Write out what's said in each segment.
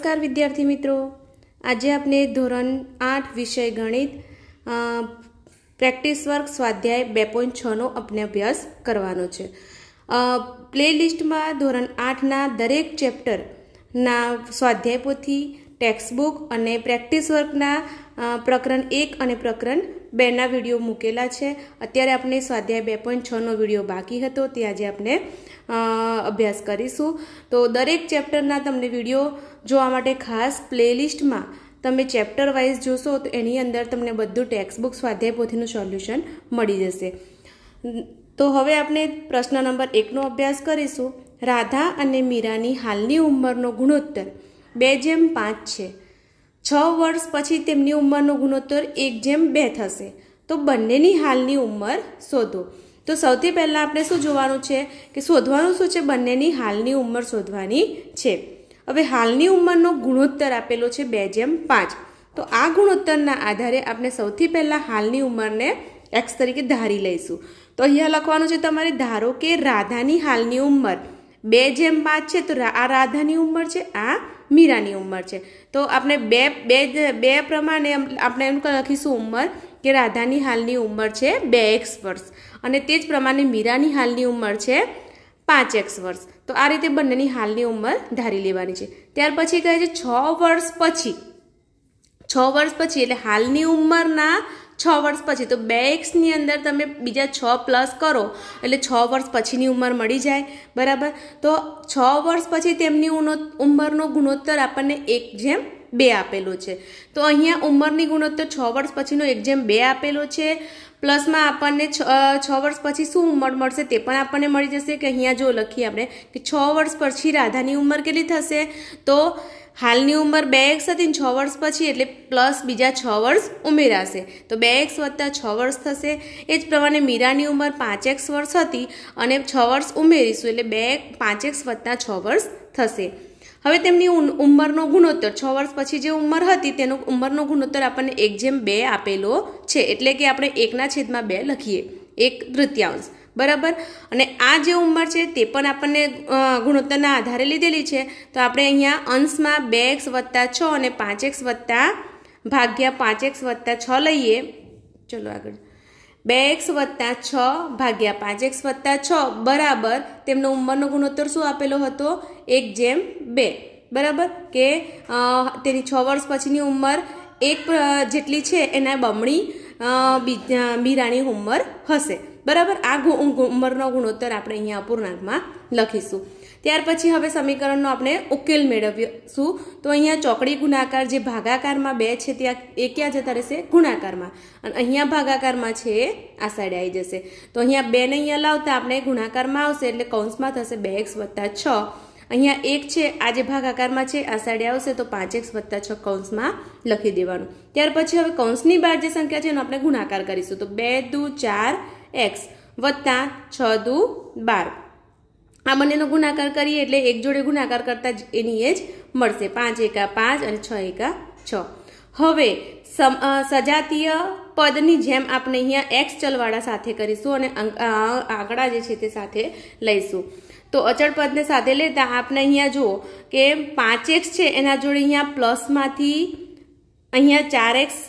નમસ્કાર વિદ્યાર્થી મિત્રો આજે આપણે ધોરણ આઠ વિષય ગણિત પ્રેક્ટિસ વર્ક સ્વાધ્યાય બે પોઈન્ટ છનો આપણે અભ્યાસ કરવાનો છે પ્લે લિસ્ટમાં ધોરણ આઠના દરેક ચેપ્ટરના સ્વાધ્યાય પોથી ટેક્સ્ટબુક અને પ્રેક્ટિસ વર્કના પ્રકરણ એક અને પ્રકરણ બેના વિડીયો મૂકેલા છે અત્યારે આપણે સ્વાધ્યાય બે પોઈન્ટ છનો વિડીયો બાકી હતો તે આજે આપણે અભ્યાસ કરીશું તો દરેક ચેપ્ટરના તમને વિડીયો જોવા માટે ખાસ પ્લેલિસ્ટમાં તમે ચેપ્ટર વાઇઝ જોશો તો એની અંદર તમને બધું ટેક્સ્ટ બુક સ્વાધ્યાય પોથીનું સોલ્યુશન મળી જશે તો હવે આપણે પ્રશ્ન નંબર એકનો અભ્યાસ કરીશું રાધા અને મીરાની હાલની ઉંમરનો ગુણોત્તર બે જેમ પાંચ છે છ વર્ષ પછી તેમની ઉંમરનો ગુણોત્તર એક જેમ બે થશે તો બંનેની હાલની ઉંમર શોધો તો સૌથી પહેલાં આપણે શું જોવાનું છે કે શોધવાનું શું છે બંનેની હાલની ઉંમર શોધવાની છે હવે હાલની ઉંમરનો ગુણોત્તર આપેલો છે બે જેમ પાંચ તો આ ગુણોત્તરના આધારે આપણે સૌથી પહેલાં હાલની ઉંમરને એક્સ તરીકે ધારી લઈશું તો અહીંયા લખવાનું છે તમારે ધારો કે રાધાની હાલની ઉંમર બે જેમ પાંચ છે તો આ રાધાની ઉંમર છે આ મીરાની ઉંમર છે તો આપણે બે બે બે પ્રમાણે આપણે એમ લખીશું ઉંમર કે રાધાની હાલની ઉંમર છે બે એક્સ વર્ષ અને તે જ પ્રમાણે મીરાની હાલની ઉંમર છે પાંચ એક્સ વર્ષ તો આ રીતે બંનેની હાલની ઉંમર ધારી લેવાની છે ત્યાર પછી કહે છે છ વર્ષ પછી છ વર્ષ પછી એટલે હાલની ઉંમરના છ વર્ષ પછી તો બે એક્સની અંદર તમે બીજા છ પ્લસ કરો એટલે છ વર્ષ પછીની ઉંમર મળી જાય બરાબર તો છ વર્ષ પછી તેમની ઉંમરનો ગુણોત્તર આપણને એક જેમ બે આપેલો છે તો અહીંયા ઉંમરની ગુણોત્તર છ વર્ષ પછીનો એક જેમ બે આપેલો છે પ્લસમાં આપણને છ વર્ષ પછી શું ઉંમર મળશે તે પણ આપણને મળી જશે કે અહીંયા જો લખીએ આપણે કે છ વર્ષ પછી રાધાની ઉંમર કેટલી થશે તો હાલની ઉંમર બે એક્સ હતી છ વર્ષ પછી એટલે પ્લસ બીજા છ વર્ષ ઉમેરાશે તો બે એક્સ વત્તા છ વર્ષ થશે એ જ પ્રમાણે મીરાની ઉંમર પાંચ એક્સ વર્ષ હતી અને છ વર્ષ ઉમેરીશું એટલે બે પાંચ એક્સ વત્તા છ વર્ષ થશે હવે તેમની ઉંમરનો ગુણોત્તર છ વર્ષ પછી જે ઉંમર હતી તેનો ઉંમરનો ગુણોત્તર આપણને એક જેમ બે આપેલો છે એટલે કે આપણે એકના છેદમાં બે લખીએ એક તૃતીયાંશ બરાબર અને આ જે ઉંમર છે તે પણ આપણને ગુણોત્તરના આધારે લીધેલી છે તો આપણે અહીંયા અંશમાં બે એક્સ વત્તા છ અને પાંચ એક્સ વત્તા ભાગ્યા પાંચ એક્સ વત્તા છ લઈએ ચલો આગળ બે એક્સ વત્તા છ ભાગ્યા પાંચ એક્સ વત્તા છ બરાબર તેમનો ઉંમરનો ગુણોત્તર શું આપેલો હતો એક જેમ બે બરાબર કે તેની છ વર્ષ પછીની ઉંમર એક જેટલી છે એના બમણી મીરાની ઉંમર હશે બરાબર આ ઉંમરનો ગુણોત્તર આપણે અહીંયા પૂર્ણાંકમાં લખીશું ત્યાર પછી હવે સમીકરણનો આપણે ઉકેલ મેળવીશું તો અહીંયા ચોકડી ગુણાકાર જે ભાગાકારમાં બે છે ત્યાં એ ક્યાં જતા રહેશે ગુણાકારમાં અને અહીંયા ભાગાકારમાં છે આ સાઈડ આવી જશે તો અહીંયા બેને અહીંયા લાવતા આપણે ગુણાકારમાં આવશે એટલે કૌંસમાં થશે બે એક્સ વત્તા છ અહીંયા એક છે આ જે ભાગાકારમાં છે આ સાઈડે આવશે તો પાંચ એક્સ વત્તા છ કૌંસમાં લખી દેવાનું ત્યાર પછી હવે કૌંસની બહાર જે સંખ્યા છે એનો આપણે ગુણાકાર કરીશું તો બે દુ ચાર એક્સ વત્તા છ દુ બાર આ બંનેનો ગુણાકાર કરીએ એટલે એક જોડે ગુણાકાર કરતાં જ એની એજ મળશે પાંચ એકા પાંચ અને છ એકા છ હવે સજાતીય પદની જેમ આપણે અહીંયા એક્સ ચલવાળા સાથે કરીશું અને આંકડા જે છે તે સાથે લઈશું તો અચળ પદને સાથે લેતા આપણે અહીંયા જુઓ કે પાંચ એક્સ છે એના જોડે અહીંયા પ્લસમાંથી અહીંયા ચાર એક્સ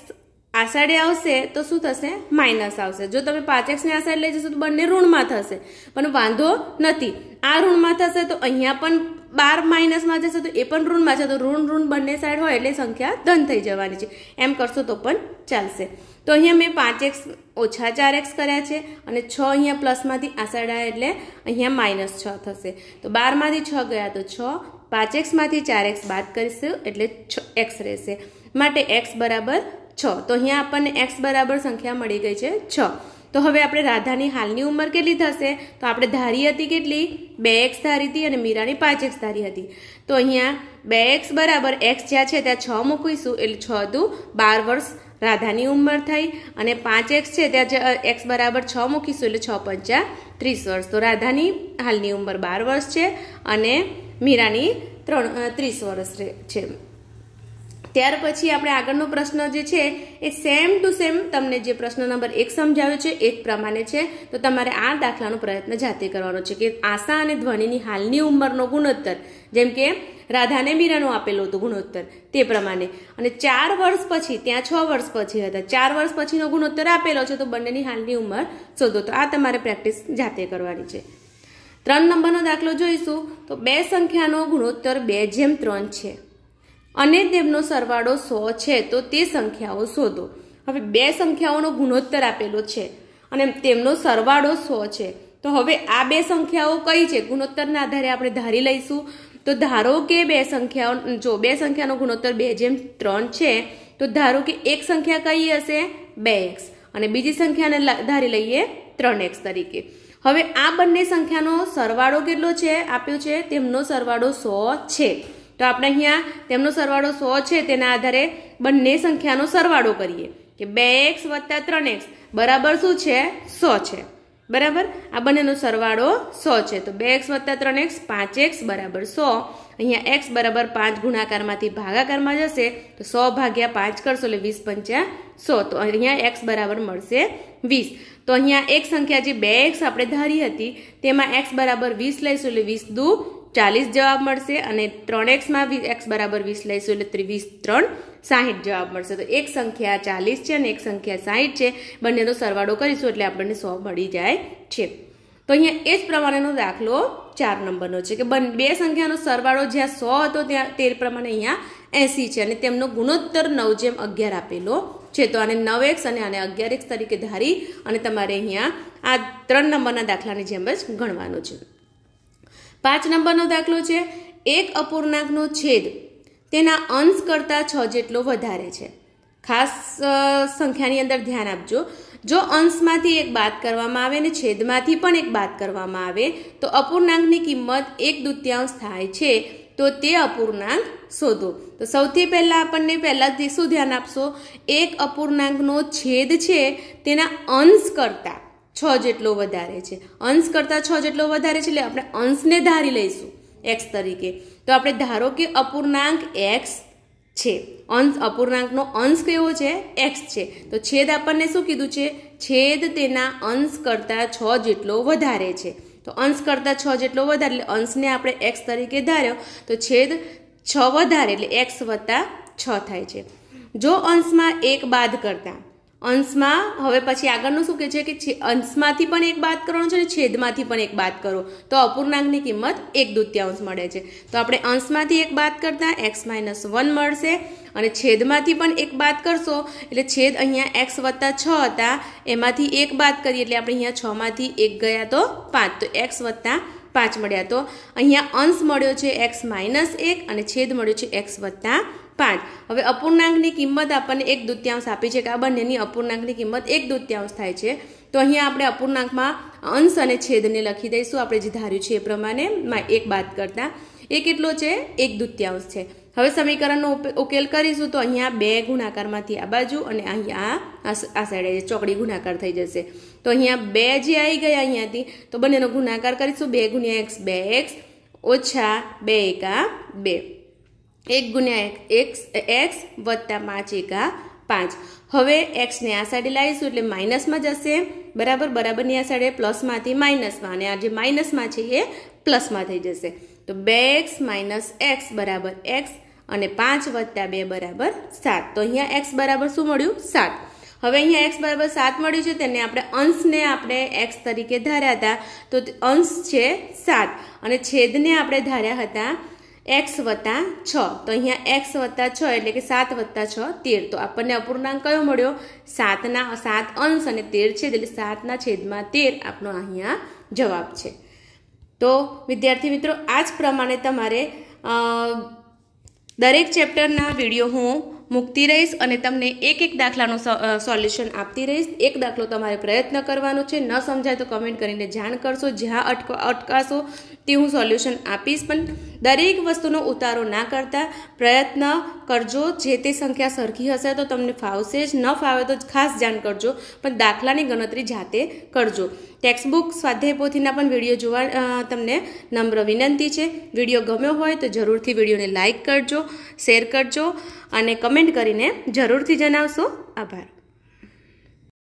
આષાઢે આવશે તો શું થશે માઇનસ આવશે જો તમે પાંચ એક્સને આષાઢ લઈ જશો તો બંને ઋણમાં થશે પણ વાંધો નથી આ ઋણમાં થશે તો અહીંયા પણ બાર માઇનસમાં જશે તો એ પણ ઋણમાં છે તો ઋણ ઋણ બંને સાઈડ હોય એટલે સંખ્યા ધન થઈ જવાની છે એમ કરશો તો પણ ચાલશે તો અહીંયા મેં પાંચ એક્સ ઓછા ચાર એક્સ કર્યા છે અને છ અહીંયા પ્લસમાંથી આષાઢા એટલે અહીંયા માઇનસ છ થશે તો બારમાંથી છ ગયા તો છ પાંચ એક્સમાંથી ચાર એક્સ બાદ કરીશું એટલે છ એક્સ રહેશે માટે એક્સ બરાબર છ તો અહીંયા આપણને એક્સ બરાબર સંખ્યા મળી ગઈ છે છ તો હવે આપણે રાધાની હાલની ઉંમર કેટલી થશે તો આપણે ધારી હતી કેટલી બે એક્સ ધારી હતી અને મીરાની પાંચ એક્સ ધારી હતી તો અહીંયા બે એક્સ બરાબર એક્સ જ્યાં છે ત્યાં છ મૂકીશું એટલે છ દુ બાર વર્ષ રાધાની ઉંમર થઈ અને પાંચ એક્સ છે ત્યાં જે એક્સ બરાબર છ મૂકીશું એટલે છ પંચા ત્રીસ વર્ષ તો રાધાની હાલની ઉંમર બાર વર્ષ છે અને મીરાની ત્રણ ત્રીસ વર્ષ છે ત્યાર પછી આપણે આગળનો પ્રશ્ન જે છે એ સેમ ટુ સેમ તમને જે પ્રશ્ન નંબર એક સમજાવ્યો છે એ પ્રમાણે છે તો તમારે આ દાખલાનો પ્રયત્ન જાતે કરવાનો છે કે આશા અને ધ્વનિની હાલની ઉંમરનો ગુણોત્તર જેમ કે રાધાને મીરાનો આપેલો હતો ગુણોત્તર તે પ્રમાણે અને ચાર વર્ષ પછી ત્યાં છ વર્ષ પછી હતા ચાર વર્ષ પછીનો ગુણોત્તર આપેલો છે તો બંનેની હાલની ઉંમર શોધો તો આ તમારે પ્રેક્ટિસ જાતે કરવાની છે ત્રણ નંબરનો દાખલો જોઈશું તો બે સંખ્યાનો ગુણોત્તર બે જેમ ત્રણ છે અને તેમનો સરવાળો સો છે તો તે સંખ્યાઓ શોધો હવે બે સંખ્યાઓનો ગુણોત્તર આપેલો છે અને તેમનો સરવાળો સો છે તો હવે આ બે સંખ્યાઓ કઈ છે ગુણોત્તરના આધારે આપણે ધારી લઈશું તો ધારો કે બે સંખ્યાઓ જો બે સંખ્યાનો ગુણોત્તર બે જેમ ત્રણ છે તો ધારો કે એક સંખ્યા કઈ હશે બે એક્સ અને બીજી સંખ્યાને ધારી લઈએ ત્રણ એક્સ તરીકે હવે આ બંને સંખ્યાનો સરવાળો કેટલો છે આપ્યો છે તેમનો સરવાળો સો છે તો આપણે અહીંયા તેમનો સરવાળો સો છે તેના આધારે બંને સંખ્યાનો સરવાળો કરીએ કે બે એક્સ વત્તા ત્રણ એક્સ બરાબર શું છે સો છે બરાબર આ બંનેનો સરવાળો સો છે તો બે એક્સ વત્તા ત્રણ એક્સ પાંચ એક્સ બરાબર સો અહીંયા એક્સ બરાબર પાંચ ગુણાકારમાંથી ભાગાકારમાં જશે તો સો ભાગ્યા પાંચ કરશો એટલે વીસ પંચ્યા સો તો અહીંયા એક્સ બરાબર મળશે વીસ તો અહીંયા એક સંખ્યા જે બે એક્સ આપણે ધારી હતી તેમાં એક્સ બરાબર વીસ લઈશું એટલે વીસ દૂ ચાલીસ જવાબ મળશે અને ત્રણ એક્સમાં વીસ એક્સ બરાબર વીસ લઈશું એટલે ત્રીસ ત્રણ સાહીઠ જવાબ મળશે તો એક સંખ્યા ચાલીસ છે અને એક સંખ્યા સાહીઠ છે બંનેનો સરવાળો કરીશું એટલે આપણને સો મળી જાય છે તો અહીંયા એ જ પ્રમાણેનો દાખલો ચાર નંબરનો છે કે બે સંખ્યાનો સરવાળો જ્યાં સો હતો ત્યાં તે પ્રમાણે અહીંયા એંસી છે અને તેમનો ગુણોત્તર નવ જેમ અગિયાર આપેલો છે તો આને નવ એક્સ અને આને અગિયાર એક્સ તરીકે ધારી અને તમારે અહીંયા આ ત્રણ નંબરના દાખલાની જેમ જ ગણવાનો છે પાંચ નંબરનો દાખલો છે એક અપૂર્ણાંકનો છેદ તેના અંશ કરતાં છ જેટલો વધારે છે ખાસ સંખ્યાની અંદર ધ્યાન આપજો જો અંશમાંથી એક બાદ કરવામાં આવે અને છેદમાંથી પણ એક બાદ કરવામાં આવે તો અપૂર્ણાંકની કિંમત એક દૂત્યાંશ થાય છે તો તે અપૂર્ણાંક શોધો તો સૌથી પહેલાં આપણને પહેલાંથી શું ધ્યાન આપશો એક અપૂર્ણાંકનો છેદ છે તેના અંશ કરતાં છ જેટલો વધારે છે અંશ કરતાં છ જેટલો વધારે છે એટલે આપણે અંશને ધારી લઈશું એક્સ તરીકે તો આપણે ધારો કે અપૂર્ણાંક એક્સ છે અંશ અપૂર્ણાંકનો અંશ કેવો છે એક્સ છે તો છેદ આપણને શું કીધું છે છેદ તેના અંશ કરતાં છ જેટલો વધારે છે તો અંશ કરતાં છ જેટલો વધારે એટલે અંશને આપણે એક્સ તરીકે ધાર્યો તો છેદ છ વધારે એટલે એક્સ વત્તા છ થાય છે જો અંશમાં એક બાદ કરતાં અંશમાં હવે પછી આગળનું શું કહે છે કે અંશમાંથી પણ એક બાદ કરવાનું છે અને છેદમાંથી પણ એક બાદ કરો તો અપૂર્ણાંકની કિંમત એક દૂત્યાંશ મળે છે તો આપણે અંશમાંથી એક બાદ કરતાં એક્સ માઇનસ વન મળશે અને છેદમાંથી પણ એક બાદ કરશો એટલે છેદ અહીંયા એક્સ વત્તા છ હતા એમાંથી એક બાદ કરીએ એટલે આપણે અહીંયા છમાંથી એક ગયા તો પાંચ તો એક્સ વત્તા પાંચ મળ્યા તો અહીંયા અંશ મળ્યો છે એક્સ માઇનસ એક અને છેદ મળ્યો છે એક્સ વત્તા પાંચ હવે અપૂર્ણાંકની કિંમત આપણને એક દૂત્યાંશ આપી છે કે આ બંનેની અપૂર્ણાંકની કિંમત એક દૂત્યાંશ થાય છે તો અહીંયા આપણે અપૂર્ણાંકમાં અંશ અને છેદને લખી દઈશું આપણે જે ધાર્યું છે એ પ્રમાણે એક બાદ કરતાં એ કેટલો છે એક દૂત્યાંશ છે હવે સમીકરણનો ઉકેલ કરીશું તો અહીંયા બે ગુણાકારમાંથી આ બાજુ અને અહીંયા આ સાઈડે ચોકડી ગુણાકાર થઈ જશે તો અહીંયા બે જે આવી ગયા અહીંયાથી તો બંનેનો ગુણાકાર કરીશું બે ગુણ્યા એક્સ બે એક્સ ઓછા બે એકા બે એક ગુણ્યા એક એક્સ એક્સ વત્તા પાંચ એકા પાંચ હવે એક્સને આ સાઈડે લાવીશું એટલે માઇનસમાં જશે બરાબર બરાબરની આ સાઈડે પ્લસમાંથી માઇનસમાં અને આ જે માઇનસમાં છે એ પ્લસમાં થઈ જશે તો બે એક્સ માઇનસ એક્સ બરાબર એક્સ અને પાંચ વત્તા બે બરાબર સાત તો અહીંયા એક્સ બરાબર શું મળ્યું સાત હવે અહીંયા એક્સ બરાબર સાત મળ્યું છે તેને આપણે અંશને આપણે એક્સ તરીકે ધાર્યા હતા તો અંશ છે સાત અને છેદને આપણે ધાર્યા હતા એક્સ વત્તા છ તો અહીંયા એક્સ વત્તા છ એટલે કે સાત વત્તા છ તેર તો આપણને અપૂર્ણાંક કયો મળ્યો સાતના સાત અંશ અને તેર છે એટલે સાતના છેદમાં તેર આપણો અહીંયા જવાબ છે તો વિદ્યાર્થી મિત્રો આ જ પ્રમાણે તમારે દરેક ચેપ્ટરના વિડીયો હું મૂકતી રહીશ અને તમને એક એક દાખલાનું સોલ્યુશન આપતી રહીશ એક દાખલો તમારે પ્રયત્ન કરવાનો છે ન સમજાય તો કમેન્ટ કરીને જાણ કરશો જ્યાં અટક અટકાશો તે હું સોલ્યુશન આપીશ પણ દરેક વસ્તુનો ઉતારો ના કરતા પ્રયત્ન કરજો જે તે સંખ્યા સરખી હશે તો તમને ફાવશે જ ન ફાવે તો ખાસ જાણ કરજો પણ દાખલાની ગણતરી જાતે કરજો ટેક્સ્ટબુક સ્વાધ્યાય પોથીના પણ વિડીયો જોવા તમને નમ્ર વિનંતી છે વિડીયો ગમ્યો હોય તો જરૂરથી વિડીયોને લાઇક કરજો શેર કરજો અને કમેન્ટ કરીને જરૂરથી જણાવશો આભાર